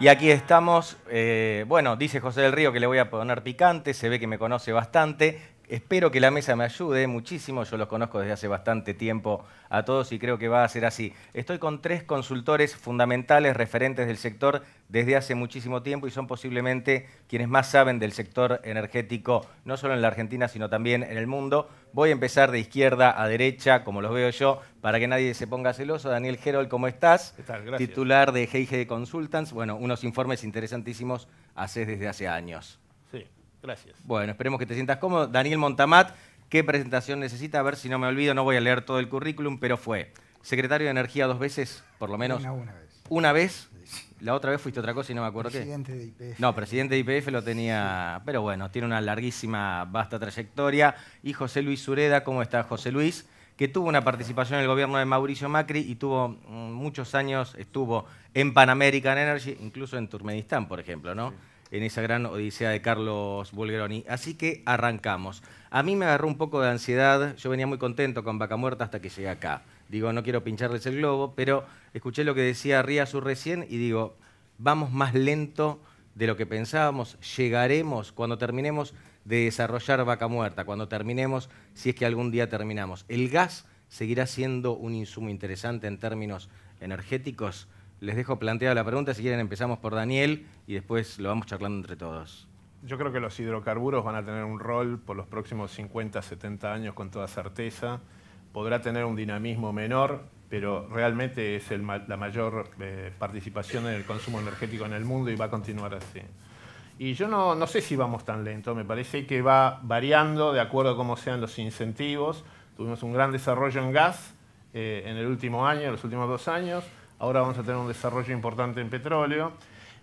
Y aquí estamos, eh, bueno, dice José del Río que le voy a poner picante, se ve que me conoce bastante, espero que la mesa me ayude muchísimo. Yo los conozco desde hace bastante tiempo a todos y creo que va a ser así. Estoy con tres consultores fundamentales, referentes del sector desde hace muchísimo tiempo y son posiblemente quienes más saben del sector energético, no solo en la Argentina, sino también en el mundo. Voy a empezar de izquierda a derecha, como los veo yo, para que nadie se ponga celoso. Daniel Gerol, ¿cómo estás? Gracias. Titular de GIG Consultants. Bueno, unos informes interesantísimos haces desde hace años. Gracias. Bueno, esperemos que te sientas cómodo. Daniel Montamat, ¿qué presentación necesita? A ver si no me olvido, no voy a leer todo el currículum, pero fue secretario de Energía dos veces, por lo menos. Una, una vez. Una vez. La otra vez fuiste otra cosa y no me acuerdo qué. Presidente de IPF. No, presidente de IPF lo tenía. Pero bueno, tiene una larguísima, vasta trayectoria. Y José Luis Sureda, ¿cómo está José Luis? Que tuvo una participación en el gobierno de Mauricio Macri y tuvo mm, muchos años, estuvo en Pan American Energy, incluso en Turkmenistán, por ejemplo, ¿no? en esa gran odisea de Carlos Bulgaroni. Así que arrancamos. A mí me agarró un poco de ansiedad, yo venía muy contento con Vaca Muerta hasta que llegué acá. Digo, no quiero pincharles el globo, pero escuché lo que decía Riazu recién y digo, vamos más lento de lo que pensábamos, llegaremos cuando terminemos de desarrollar Vaca Muerta, cuando terminemos, si es que algún día terminamos. El gas seguirá siendo un insumo interesante en términos energéticos les dejo planteada la pregunta. Si quieren, empezamos por Daniel y después lo vamos charlando entre todos. Yo creo que los hidrocarburos van a tener un rol por los próximos 50, 70 años con toda certeza. Podrá tener un dinamismo menor, pero realmente es la mayor eh, participación en el consumo energético en el mundo y va a continuar así. Y yo no, sé si vamos tan lento, me parece que va variando de acuerdo a cómo sean los incentivos. Tuvimos un gran desarrollo en gas eh, en el último año, en los últimos dos años ahora vamos a tener un desarrollo importante en petróleo,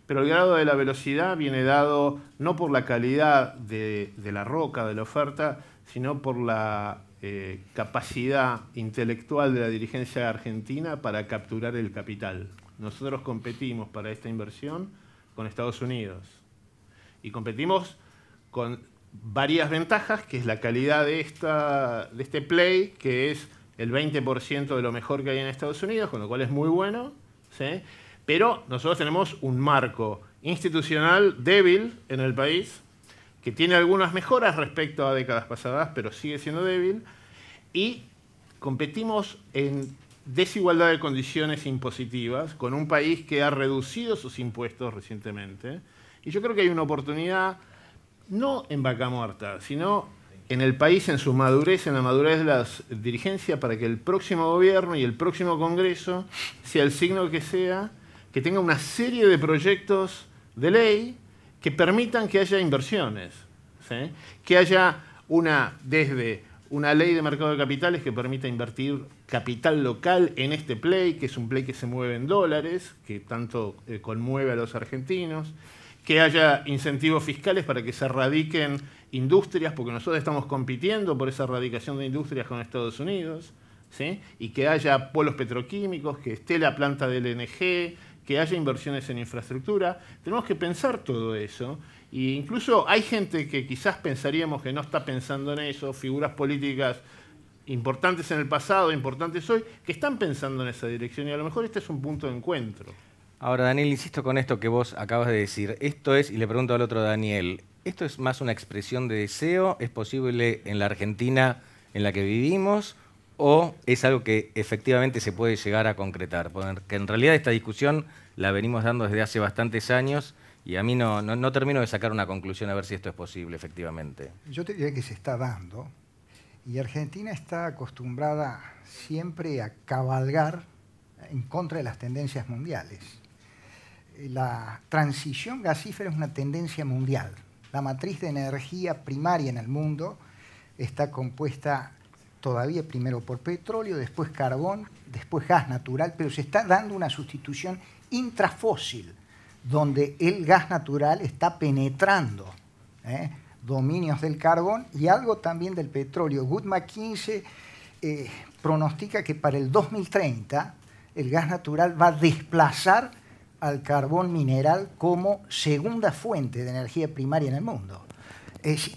pero el grado de la velocidad viene dado no por la calidad de, la roca, de la oferta, sino por la eh, capacidad intelectual de la dirigencia argentina para capturar el capital. Nosotros competimos para esta inversión con Estados Unidos y competimos con varias ventajas, que es la calidad de, esta, de este play, que es el 20% de lo mejor que hay en Estados Unidos, con lo cual es muy bueno, ¿sí? pero nosotros tenemos un marco institucional débil en el país, que tiene algunas mejoras respecto a décadas pasadas, pero sigue siendo débil, y competimos en desigualdad de condiciones impositivas con un país que ha reducido sus impuestos recientemente. Y yo creo que hay una oportunidad, no en vaca muerta, sino en el país, en su madurez, en la madurez de la dirigencia, para que el próximo gobierno y el próximo Congreso, sea el signo que sea, que tenga una serie de proyectos de ley que permitan que haya inversiones, que haya una, desde una ley de mercado de capitales que permita invertir capital local en este play, que es un play que se mueve en dólares, que tanto eh, conmueve a los argentinos, que haya incentivos fiscales para que se radiquen industrias, porque nosotros estamos compitiendo por esa erradicación de industrias con Estados Unidos, y que haya polos petroquímicos, que esté la planta del LNG, que haya inversiones en infraestructura. Tenemos que pensar todo eso. E incluso hay gente que quizás pensaríamos que no está pensando en eso, figuras políticas importantes en el pasado, importantes hoy, que están pensando en esa dirección y a lo mejor este es un punto de encuentro. Ahora, Daniel, insisto con esto que vos acabas de decir. Esto es, y le pregunto al otro Daniel, ¿esto es más una expresión de deseo? ¿Es posible en la Argentina en la que vivimos? ¿O es algo que efectivamente se puede llegar a concretar? Porque en realidad esta discusión la venimos dando desde hace bastantes años y a mí no, termino de sacar una conclusión a ver si esto es posible efectivamente. Yo te diría que se está dando y Argentina está acostumbrada siempre a cabalgar en contra de las tendencias mundiales la transición gasífera es una tendencia mundial. La matriz de energía primaria en el mundo está compuesta todavía primero por petróleo, después carbón, después gas natural, pero se está dando una sustitución intrafósil, donde el gas natural está penetrando ¿eh? dominios del carbón y algo también del petróleo. Goodman 15 eh, pronostica que para el 2030 el gas natural va a desplazar al carbón mineral como segunda fuente de energía primaria en el mundo.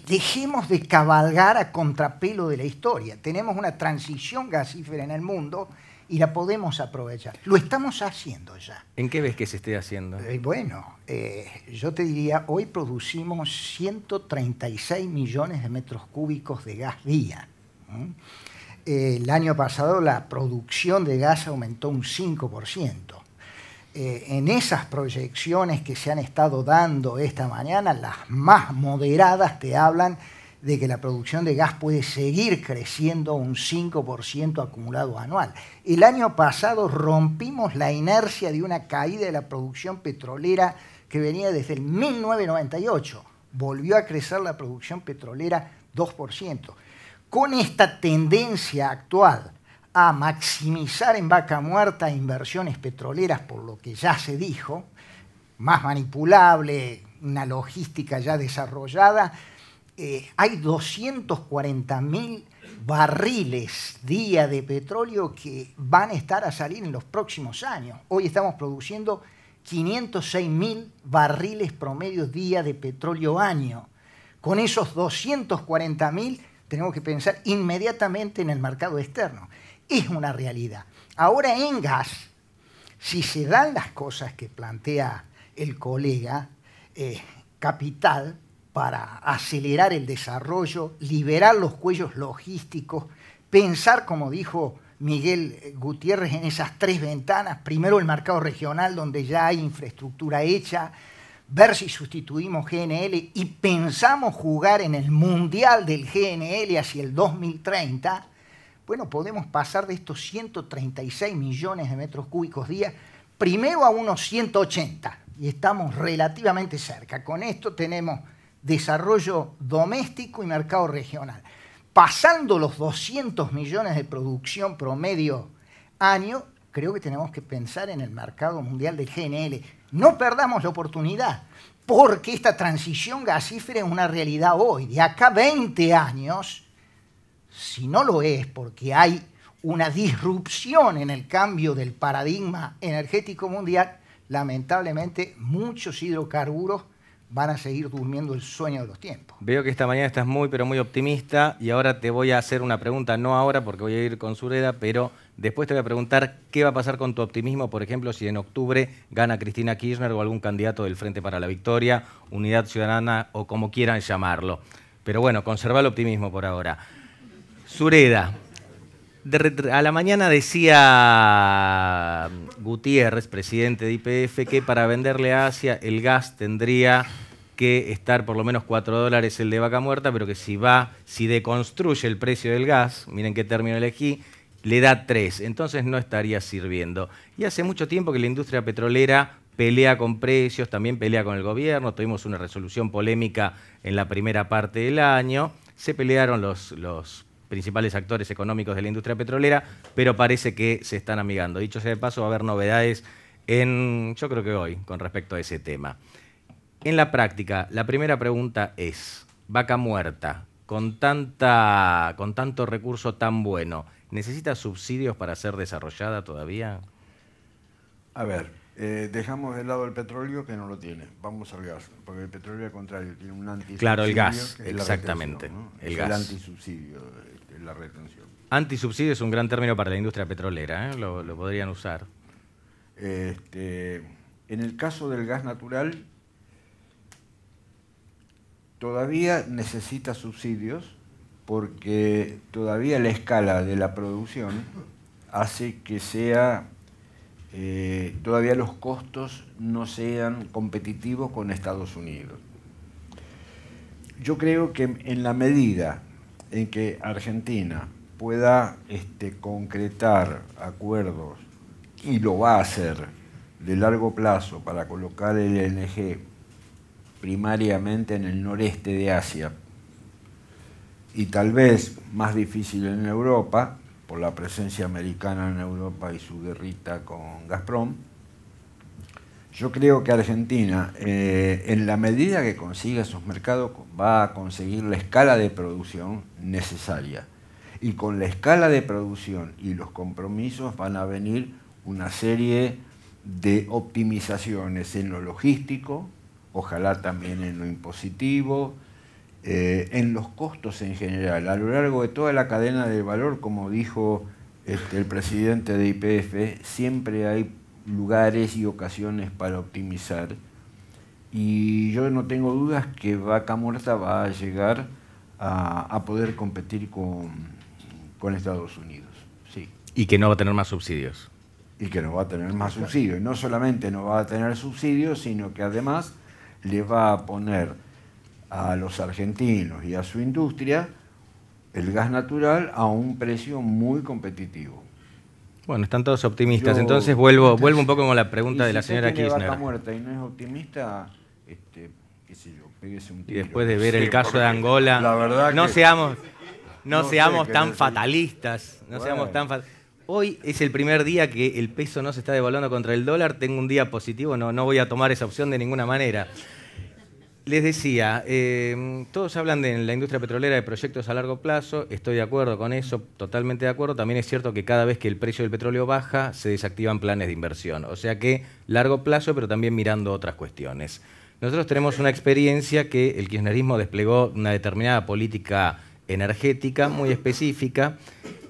dejemos de cabalgar a contrapelo de la historia. Tenemos una transición gasífera en el mundo y la podemos aprovechar. Lo estamos haciendo ya. ¿En qué ves que se esté haciendo? Eh, bueno, eh, yo te diría, hoy producimos 136 millones de metros cúbicos de gas día. Eh, el año pasado la producción de gas aumentó un 5%. Eh, en esas proyecciones que se han estado dando esta mañana, las más moderadas te hablan de que la producción de gas puede seguir creciendo un 5% acumulado anual. El año pasado rompimos la inercia de una caída de la producción petrolera que venía desde el 1998. Volvió a crecer la producción petrolera 2%. Con esta tendencia actual a maximizar en vaca muerta inversiones petroleras, por lo que ya se dijo, más manipulable, una logística ya desarrollada, eh, hay 240 mil barriles día de petróleo que van a estar a salir en los próximos años. Hoy estamos produciendo 506 mil barriles promedio día de petróleo año. Con esos 240 mil tenemos que pensar inmediatamente en el mercado externo es una realidad. Ahora en gas, si se dan las cosas que plantea el colega, eh, capital para acelerar el desarrollo, liberar los cuellos logísticos, pensar, como dijo Miguel Gutiérrez, en esas tres ventanas, primero el mercado regional donde ya hay infraestructura hecha, ver si sustituimos GNL y pensamos jugar en el mundial del GNL hacia el 2030, bueno, podemos pasar de estos 136 millones de metros cúbicos día primero a unos 180 y estamos relativamente cerca. Con esto tenemos desarrollo doméstico y mercado regional. Pasando los 200 millones de producción promedio año, creo que tenemos que pensar en el mercado mundial del GNL. No perdamos la oportunidad, porque esta transición gasífera es una realidad hoy. De acá 20 años, si no lo es porque hay una disrupción en el cambio del paradigma energético mundial, lamentablemente muchos hidrocarburos van a seguir durmiendo el sueño de los tiempos. Veo que esta mañana estás muy, pero muy optimista y ahora te voy a hacer una pregunta, no ahora porque voy a ir con Sureda, pero después te voy a preguntar qué va a pasar con tu optimismo, por ejemplo, si en octubre gana Cristina Kirchner o algún candidato del Frente para la Victoria, Unidad Ciudadana o como quieran llamarlo. Pero bueno, conserva el optimismo por ahora. Sureda. a la mañana decía Gutiérrez, presidente de IPF, que para venderle a Asia el gas tendría que estar por lo menos 4 dólares el de vaca muerta, pero que si va, si deconstruye el precio del gas, miren qué término elegí, le da 3, entonces no estaría sirviendo. Y hace mucho tiempo que la industria petrolera pelea con precios, también pelea con el gobierno, tuvimos una resolución polémica en la primera parte del año, se pelearon los principales actores económicos de la industria petrolera, pero parece que se están amigando. Dicho sea de paso, va a haber novedades en, yo creo que hoy, con respecto a ese tema. En la práctica, la primera pregunta es, vaca muerta, con, tanta, con tanto recurso tan bueno, ¿necesita subsidios para ser desarrollada todavía? A ver, eh, dejamos de lado el petróleo que no lo tiene, vamos al gas, porque el petróleo al contrario tiene un antisubsidio. Claro, el gas, exactamente. El es gas. El antisubsidio, eh, la retención. Antisubsidio es un gran término para la industria petrolera, ¿eh? lo, podrían usar. Este, en el caso del gas natural, todavía necesita subsidios porque todavía la escala de la producción hace que sea eh, todavía los costos no sean competitivos con Estados Unidos. Yo creo que en la medida en que Argentina pueda este, concretar acuerdos, y lo va a hacer de largo plazo para colocar el LNG primariamente en el noreste de Asia y tal vez más difícil en Europa, por la presencia americana en Europa y su guerrita con Gazprom. Yo creo que Argentina, eh, en la medida que consiga esos mercados, va a conseguir la escala de producción necesaria. Y con la escala de producción y los compromisos van a venir una serie de optimizaciones en lo logístico, ojalá también en lo impositivo, eh, en los costos en general, a lo largo de toda la cadena de valor, como dijo este, el presidente de IPF, siempre hay lugares y ocasiones para optimizar. Y yo no tengo dudas que Vaca Muerta va a llegar a, poder competir con, Estados Unidos. Y que no va a tener más subsidios. Y que no va a tener más subsidios. no solamente no va a tener subsidios, sino que además le va a poner a los argentinos y a su industria el gas natural a un precio muy competitivo. Bueno, están todos optimistas. entonces vuelvo, vuelvo un poco con la pregunta de la señora tiene Kirchner. y no es optimista, este, qué sé yo, un después de ver el caso de Angola, no seamos, no, seamos tan fatalistas, no seamos tan Hoy es el primer día que el peso no se está devaluando contra el dólar. Tengo un día positivo, no, no voy a tomar esa opción de ninguna manera. Les decía, em, todos hablan de, en la industria petrolera de proyectos a largo plazo, estoy de acuerdo con eso, totalmente de acuerdo. También es cierto que cada vez que el precio del petróleo baja, se desactivan planes de inversión. O sea que largo plazo, pero también mirando otras cuestiones. Nosotros tenemos una experiencia que el kirchnerismo desplegó una determinada política energética muy específica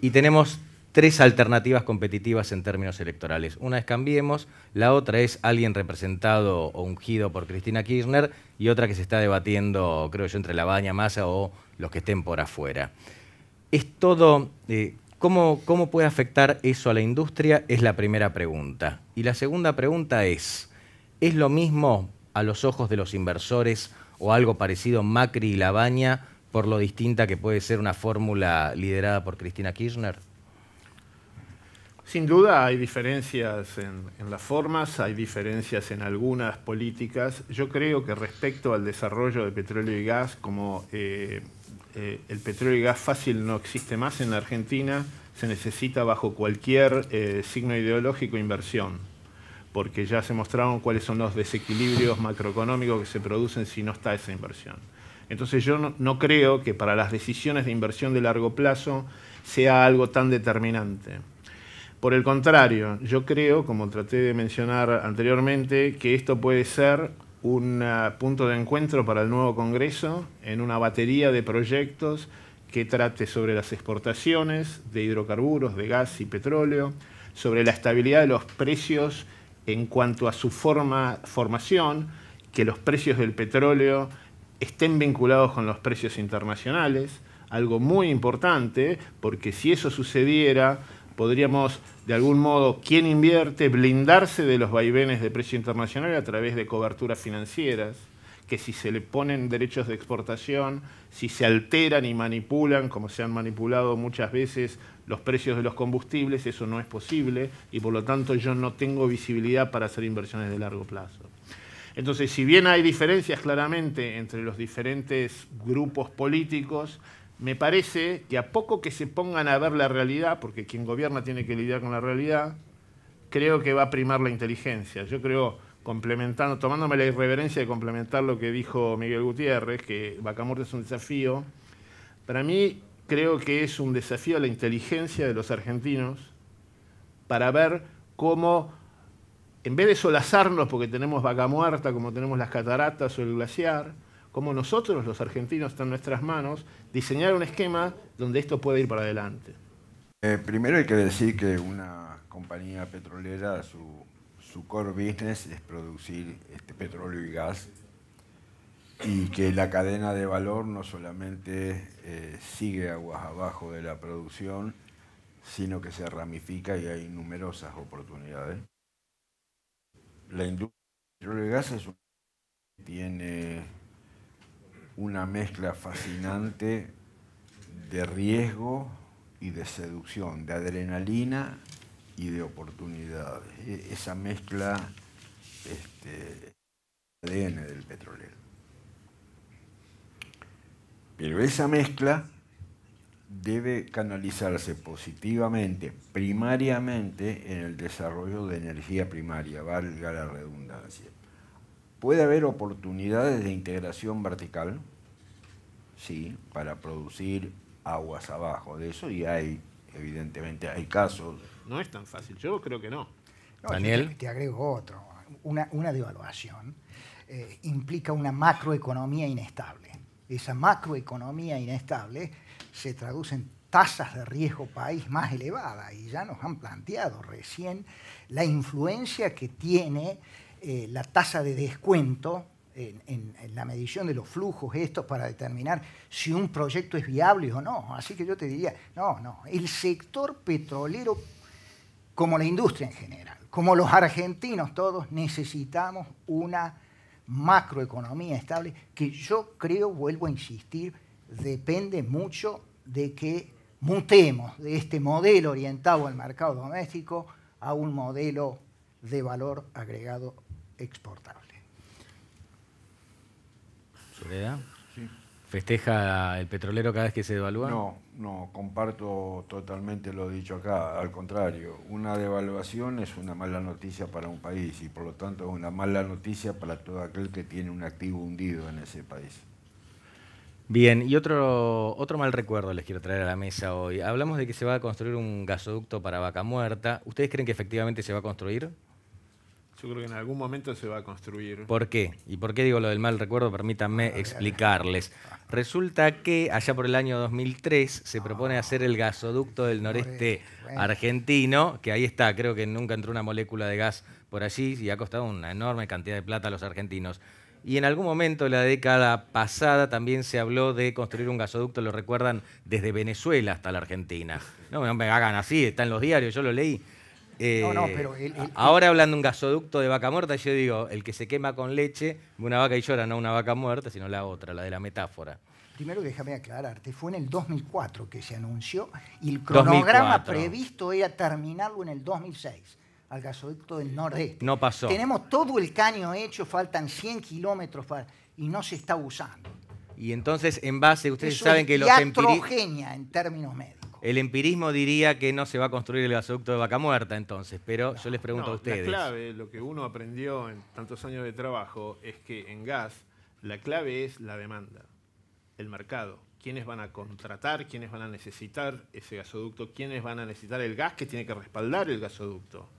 y tenemos tres alternativas competitivas en términos electorales. Una es Cambiemos, la otra es alguien representado o ungido por Cristina Kirchner y otra que se está debatiendo, creo yo, entre la baña masa o los que estén por afuera. Es todo, eh, ¿cómo, ¿cómo puede afectar eso a la industria? Es la primera pregunta. Y la segunda pregunta es, ¿es lo mismo a los ojos de los inversores o algo parecido Macri y la por lo distinta que puede ser una fórmula liderada por Cristina Kirchner? Sin duda hay diferencias en, las formas, hay diferencias en algunas políticas. Yo creo que respecto al desarrollo de petróleo y gas, como eh, eh, el petróleo y gas fácil no existe más en la Argentina, se necesita bajo cualquier eh, signo ideológico inversión, porque ya se mostraron cuáles son los desequilibrios macroeconómicos que se producen si no está esa inversión. Entonces yo no creo que para las decisiones de inversión de largo plazo sea algo tan determinante. Por el contrario, yo creo, como traté de mencionar anteriormente, que esto puede ser un eh, punto de encuentro para el nuevo Congreso en una batería de proyectos que trate sobre las exportaciones de hidrocarburos, de gas y petróleo, sobre la estabilidad de los precios en cuanto a su forma, formación, que los precios del petróleo estén vinculados con los precios internacionales, algo muy importante, porque si eso sucediera, podríamos, de algún modo, quien invierte, blindarse de los vaivenes de precio internacional a través de coberturas financieras, que si se le ponen derechos de exportación, si se alteran y manipulan, como se han manipulado muchas veces los precios de los combustibles, eso no es posible y por lo tanto yo no tengo visibilidad para hacer inversiones de largo plazo. Entonces, si bien hay diferencias claramente entre los diferentes grupos políticos, me parece que a poco que se pongan a ver la realidad, porque quien gobierna tiene que lidiar con la realidad, creo que va a primar la inteligencia. Yo creo, complementando, tomándome la irreverencia de complementar lo que dijo Miguel Gutiérrez, que Vaca Muerta es un desafío, para mí creo que es un desafío a la inteligencia de los argentinos para ver cómo, en vez de solazarnos porque tenemos vaca muerta, como tenemos las cataratas o el glaciar, como nosotros, los argentinos, está en nuestras manos diseñar un esquema donde esto puede ir para adelante. Eh, primero hay que decir que una compañía petrolera, su, core business es producir este petróleo y gas y que la cadena de valor no solamente eh, sigue aguas abajo de la producción, sino que se ramifica y hay numerosas oportunidades. La industria del petróleo y gas es que tiene una mezcla fascinante de riesgo y de seducción, de adrenalina y de oportunidades. E, esa mezcla este, ADN del petrolero. Pero esa mezcla debe canalizarse positivamente, primariamente, en el desarrollo de energía primaria, valga la redundancia. ¿Puede haber oportunidades de integración vertical? Sí, para producir aguas abajo de eso y hay, evidentemente, hay casos. No es tan fácil, yo creo que no. Daniel. Te, agrego otro. Una, devaluación eh, implica una macroeconomía inestable. Esa macroeconomía inestable se traduce en tasas de riesgo país más elevadas y ya nos han planteado recién la influencia que tiene eh, la tasa de descuento en, en, la medición de los flujos estos para determinar si un proyecto es viable o no. Así que yo te diría, no, no, el sector petrolero, como la industria en general, como los argentinos todos, necesitamos una macroeconomía estable que yo creo, vuelvo a insistir, depende mucho de que mutemos de este modelo orientado al mercado doméstico a un modelo de valor agregado exportable. Soledad. Sí. ¿Festeja el petrolero cada vez que se devalúa? No, no, comparto totalmente lo dicho acá. Al contrario, una devaluación es una mala noticia para un país y por lo tanto es una mala noticia para todo aquel que tiene un activo hundido en ese país. Bien, y otro, otro mal recuerdo les quiero traer a la mesa hoy. Hablamos de que se va a construir un gasoducto para vaca muerta. ¿Ustedes creen que efectivamente se va a construir? Yo creo que en algún momento se va a construir. ¿Por qué? ¿Y por qué digo lo del mal recuerdo? Permítanme ah, explicarles. Resulta que allá por el año 2003 se propone hacer el gasoducto del noreste argentino, que ahí está, creo que nunca entró una molécula de gas por allí y ha costado una enorme cantidad de plata a los argentinos. Y en algún momento de la década pasada también se habló de construir un gasoducto, lo recuerdan, desde Venezuela hasta la Argentina. No me hagan así, está en los diarios, yo lo leí. Eh, ahora hablando de un gasoducto de vaca muerta, yo digo, el que se quema con leche, una vaca y llora, no una vaca muerta, sino la otra, la de la metáfora. Primero déjame aclararte, fue en el 2004 que se anunció y el cronograma previsto era terminarlo en el 2006 al gasoducto del nordeste. No pasó. Tenemos todo el caño hecho, faltan 100 kilómetros y no se está usando. Y entonces, en base, ustedes saben es que los homogénea en términos medios. El empirismo diría que no se va a construir el gasoducto de Vaca Muerta entonces, pero yo les pregunto a ustedes. La clave, lo que uno aprendió en tantos años de trabajo, es que en gas la clave es la demanda, el mercado. Quiénes van a contratar, quiénes van a necesitar ese gasoducto, quiénes van a necesitar el gas que tiene que respaldar el gasoducto.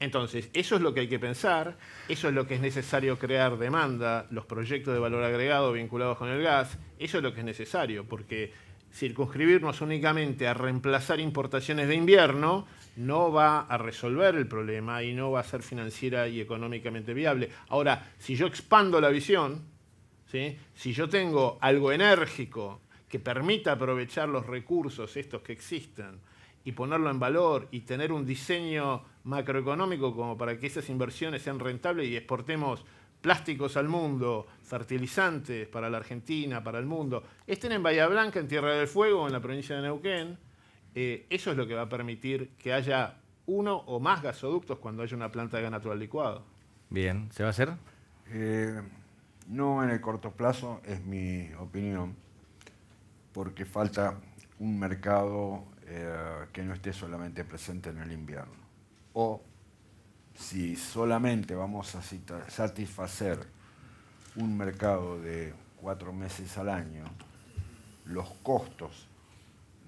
Entonces, eso es lo que hay que pensar, eso es lo que es necesario crear demanda, los proyectos de valor agregado vinculados con el gas, eso es lo que es necesario, porque circunscribirnos únicamente a reemplazar importaciones de invierno no va a resolver el problema y no va a ser financiera y económicamente viable. Ahora, si yo expando la visión, si yo tengo algo enérgico que permita aprovechar los recursos estos que existen y ponerlo en valor y tener un diseño macroeconómico como para que esas inversiones sean rentables y exportemos plásticos al mundo, fertilizantes para la Argentina, para el mundo, estén en Bahía Blanca, en Tierra del Fuego, en la provincia de Neuquén, eh, eso es lo que va a permitir que haya uno o más gasoductos cuando haya una planta de gas natural licuado. Bien, ¿se va a hacer? Eh, no en el corto plazo, es mi opinión, porque falta un mercado eh, que no esté solamente presente en el invierno o si solamente vamos a satisfacer un mercado de cuatro meses al año, los costos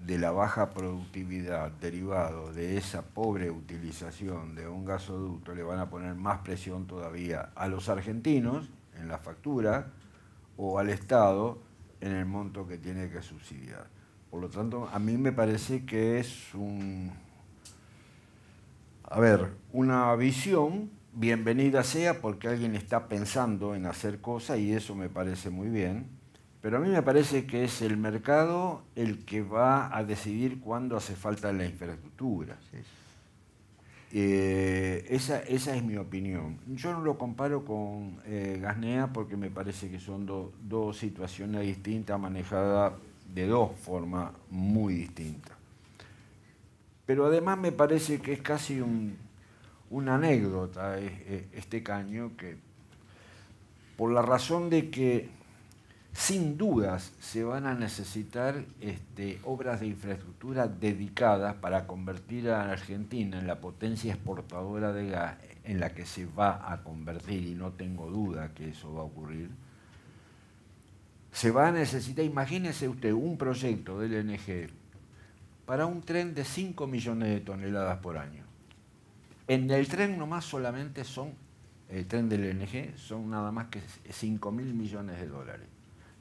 de la baja productividad derivado de esa pobre utilización de un gasoducto le van a poner más presión todavía a los argentinos en la factura o al Estado en el monto que tiene que subsidiar. Por lo tanto, a mí me parece que es un a ver, una visión, bienvenida sea porque alguien está pensando en hacer cosas y eso me parece muy bien, pero a mí me parece que es el mercado el que va a decidir cuándo hace falta la infraestructura. Eh, esa, es mi opinión. Yo no lo comparo con eh, Gasnea porque me parece que son dos situaciones distintas manejadas de dos formas muy distintas. Pero además me parece que es casi una anécdota eh, eh, este caño que, por la razón de que sin dudas se van a necesitar este, obras de infraestructura dedicadas para convertir a Argentina en la potencia exportadora de gas en la que se va a convertir, y no tengo duda que eso va a ocurrir. Se va a necesitar, imagínese usted, un proyecto del NG para un tren de 5 millones de toneladas por año. En el tren nomás solamente son, el tren del LNG, son nada más que 5 mil millones de dólares.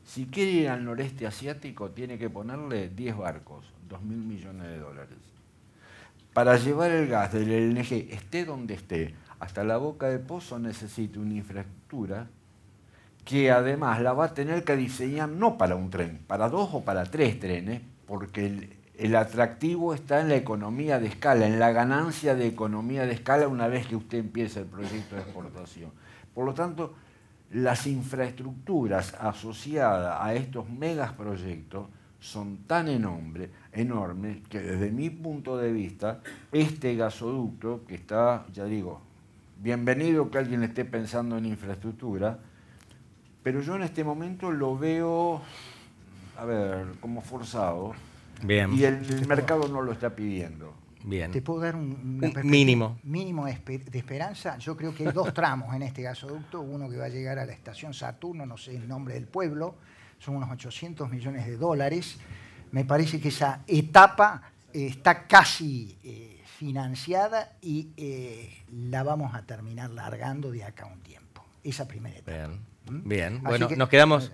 Si quiere ir al noreste asiático, tiene que ponerle 10 barcos, 2 mil millones de dólares. Para llevar el gas del LNG, esté donde esté, hasta la boca de pozo necesita una infraestructura que además la va a tener que diseñar no para un tren, para dos o para tres trenes, porque el, el atractivo está en la economía de escala, en la ganancia de economía de escala una vez que usted empieza el proyecto de exportación. Por lo tanto, las infraestructuras asociadas a estos megaproyectos son tan enormes, enormes que desde mi punto de vista, este gasoducto que está, ya digo, bienvenido que alguien esté pensando en infraestructura, pero yo en este momento lo veo, a ver, como forzado y el, mercado no lo está pidiendo. Bien. ¿Te puedo dar un, mínimo? Mínimo de esperanza. Yo creo que hay dos tramos en este gasoducto. Uno que va a llegar a la estación Saturno, no sé el nombre del pueblo, son unos 800 millones de dólares. Me parece que esa etapa eh, está casi eh, financiada y eh, la vamos a terminar largando de acá un tiempo. Esa primera etapa. Bien, ¿Mm? bueno, nos quedamos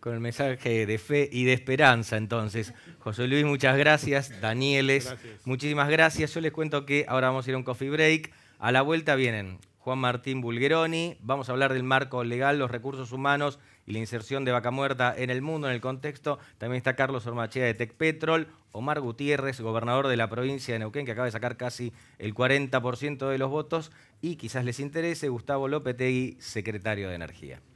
con el mensaje de fe y de esperanza. Entonces, José Luis, muchas gracias. Danieles, muchísimas gracias. Yo les cuento que ahora vamos a ir a un coffee break. A la vuelta vienen Juan Martín Bulgeroni, vamos a hablar del marco legal, los recursos humanos y la inserción de vaca muerta en el mundo, en el contexto. También está Carlos Ormachea de Tecpetrol, Omar Gutiérrez, gobernador de la provincia de Neuquén, que acaba de sacar casi el 40% de los votos, y quizás les interese Gustavo López Lopetegui, secretario de Energía.